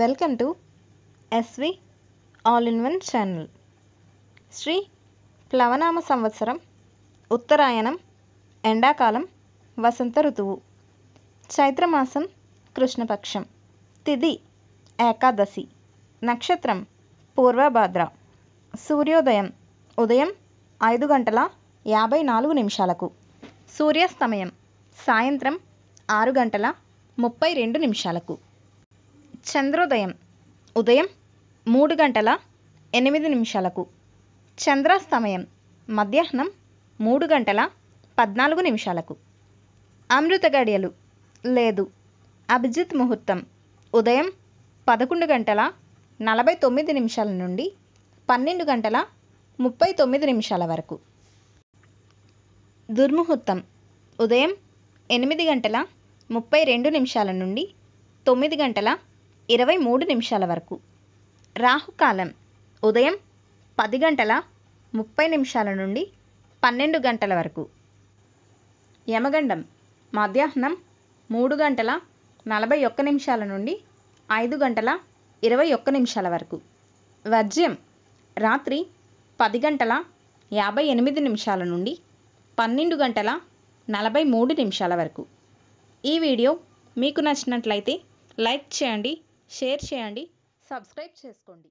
welcome to SV all in one channel Sri ప్లవనామ సంవత్సరం ఉత్తరాయణం ఎండాకాలం వసంత ఋతువు చైత్రమాసం కృష్ణపక్షం తిది ఏకాదశి నక్షత్రం పూర్వభాద్ర సూర్యోదయం ఉదయం ఐదు గంటల యాభై నాలుగు నిమిషాలకు సూర్యాస్తమయం సాయంత్రం ఆరు గంటల ముప్పై రెండు నిమిషాలకు చంద్రోదయం ఉదయం మూడు గంటల ఎనిమిది నిమిషాలకు చంద్రాస్తమయం మధ్యాహ్నం మూడు గంటల పద్నాలుగు నిమిషాలకు అమృత గడియలు లేదు అభిజిత్ ముహూర్తం ఉదయం పదకొండు గంటల నలభై తొమ్మిది నిమిషాల నుండి పన్నెండు గంటల ముప్పై తొమ్మిది నిమిషాల వరకు దుర్ముహూర్తం ఉదయం ఎనిమిది గంటల ముప్పై రెండు నిమిషాల నుండి తొమ్మిది గంటల ఇరవై మూడు నిమిషాల వరకు రాహుకాలం ఉదయం పది గంటల ముప్పై నిమిషాల నుండి పన్నెండు గంటల వరకు యమగండం మధ్యాహ్నం మూడు గంటల నలభై ఒక్క నిమిషాల నుండి ఐదు గంటల ఇరవై ఒక్క నిమిషాల వరకు వర్జ్యం రాత్రి పది గంటల యాభై ఎనిమిది నిమిషాల నుండి పన్నెండు గంటల నలభై మూడు నిమిషాల వరకు ఈ వీడియో మీకు నచ్చినట్లయితే లైక్ చేయండి షేర్ చేయండి సబ్స్క్రైబ్ చేసుకోండి